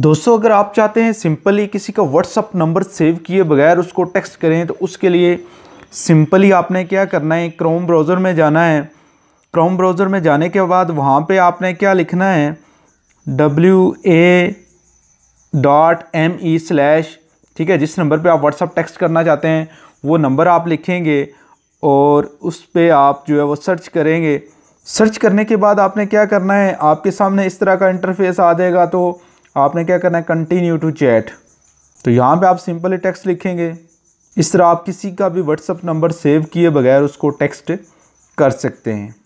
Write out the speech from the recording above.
दोस्तों अगर आप चाहते हैं सिंपली किसी का व्हाट्सअप नंबर सेव किए बगैर उसको टेक्स्ट करें तो उसके लिए सिंपली आपने क्या करना है क्रोम ब्राउज़र में जाना है क्रोम ब्राउज़र में जाने के बाद वहाँ पे आपने क्या लिखना है W A dot M E slash ठीक है जिस नंबर पे आप व्हाट्सअप टेक्स्ट करना चाहते हैं वो नंबर आप लिखेंगे और उस पर आप जो है वो सर्च करेंगे सर्च करने के बाद आपने क्या करना है आपके सामने इस तरह का इंटरफेस आ जाएगा तो आपने क्या करना है कंटिन्यू टू चैट तो यहाँ पे आप सिंपली टेक्स्ट लिखेंगे इस तरह आप किसी का भी व्हाट्सअप नंबर सेव किए बगैर उसको टेक्स्ट कर सकते हैं